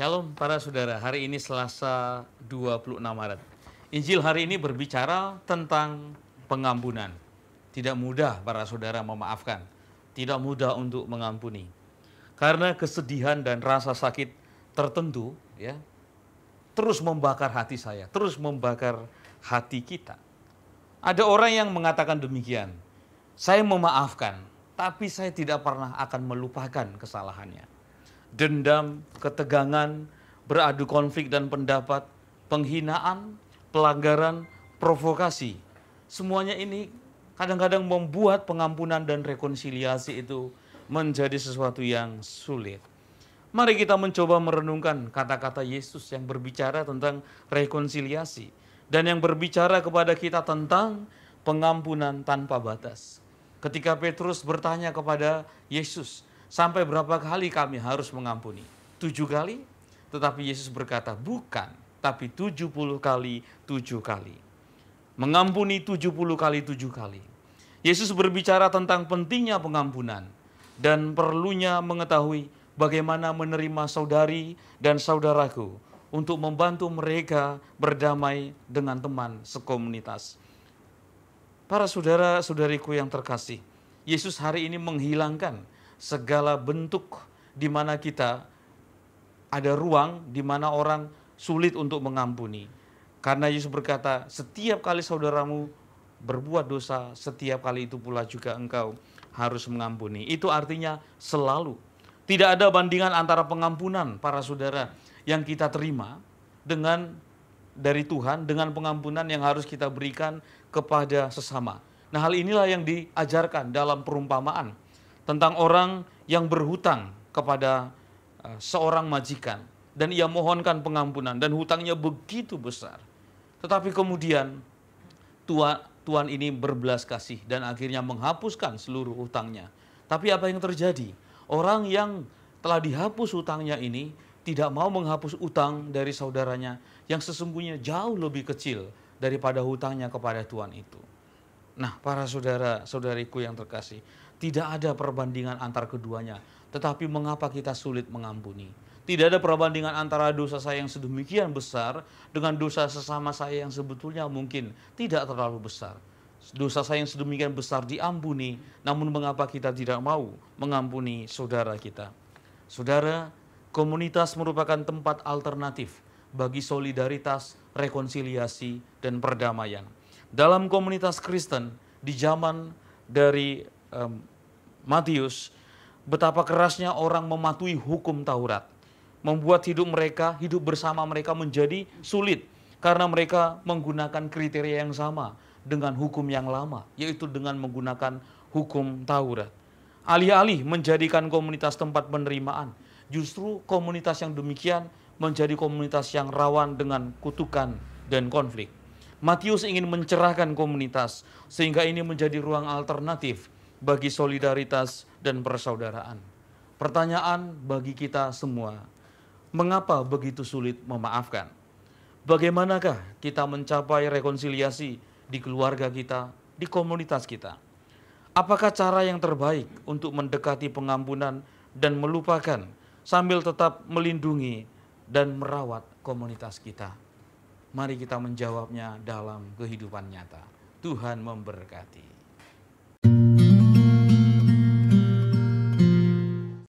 Shalom para saudara, hari ini Selasa 26 Maret. Injil hari ini berbicara tentang pengampunan. Tidak mudah para saudara memaafkan, tidak mudah untuk mengampuni. Karena kesedihan dan rasa sakit tertentu ya terus membakar hati saya, terus membakar hati kita. Ada orang yang mengatakan demikian. Saya memaafkan, tapi saya tidak pernah akan melupakan kesalahannya dendam, ketegangan, beradu konflik dan pendapat, penghinaan, pelanggaran, provokasi. Semuanya ini kadang-kadang membuat pengampunan dan rekonsiliasi itu menjadi sesuatu yang sulit. Mari kita mencoba merenungkan kata-kata Yesus yang berbicara tentang rekonsiliasi dan yang berbicara kepada kita tentang pengampunan tanpa batas. Ketika Petrus bertanya kepada Yesus, Sampai berapa kali kami harus mengampuni? Tujuh kali? Tetapi Yesus berkata, bukan, tapi tujuh puluh kali, tujuh kali. Mengampuni tujuh puluh kali, tujuh kali. Yesus berbicara tentang pentingnya pengampunan dan perlunya mengetahui bagaimana menerima saudari dan saudaraku untuk membantu mereka berdamai dengan teman sekomunitas. Para saudara-saudariku yang terkasih, Yesus hari ini menghilangkan segala bentuk di mana kita ada ruang di mana orang sulit untuk mengampuni. Karena Yesus berkata, setiap kali saudaramu berbuat dosa, setiap kali itu pula juga engkau harus mengampuni. Itu artinya selalu. Tidak ada bandingan antara pengampunan para saudara yang kita terima dengan dari Tuhan dengan pengampunan yang harus kita berikan kepada sesama. Nah, hal inilah yang diajarkan dalam perumpamaan tentang orang yang berhutang kepada eh, seorang majikan dan ia mohonkan pengampunan dan hutangnya begitu besar. Tetapi kemudian tua tuan ini berbelas kasih dan akhirnya menghapuskan seluruh hutangnya. Tapi apa yang terjadi? Orang yang telah dihapus hutangnya ini tidak mau menghapus utang dari saudaranya yang sesungguhnya jauh lebih kecil daripada hutangnya kepada tuan itu. Nah, para saudara-saudariku yang terkasih, tidak ada perbandingan antar keduanya, tetapi mengapa kita sulit mengampuni? Tidak ada perbandingan antara dosa saya yang sedemikian besar dengan dosa sesama saya yang sebetulnya mungkin tidak terlalu besar. Dosa saya yang sedemikian besar diampuni, namun mengapa kita tidak mau mengampuni saudara kita? Saudara, komunitas merupakan tempat alternatif bagi solidaritas, rekonsiliasi, dan perdamaian dalam komunitas Kristen di zaman dari um, Matius betapa kerasnya orang mematuhi hukum Taurat membuat hidup mereka hidup bersama mereka menjadi sulit karena mereka menggunakan kriteria yang sama dengan hukum yang lama yaitu dengan menggunakan hukum Taurat alih-alih menjadikan komunitas tempat penerimaan justru komunitas yang demikian menjadi komunitas yang rawan dengan kutukan dan konflik Matius ingin mencerahkan komunitas sehingga ini menjadi ruang alternatif bagi solidaritas dan persaudaraan. Pertanyaan bagi kita semua, mengapa begitu sulit memaafkan? Bagaimanakah kita mencapai rekonsiliasi di keluarga kita, di komunitas kita? Apakah cara yang terbaik untuk mendekati pengampunan dan melupakan sambil tetap melindungi dan merawat komunitas kita? Mari kita menjawabnya dalam kehidupan nyata. Tuhan memberkati.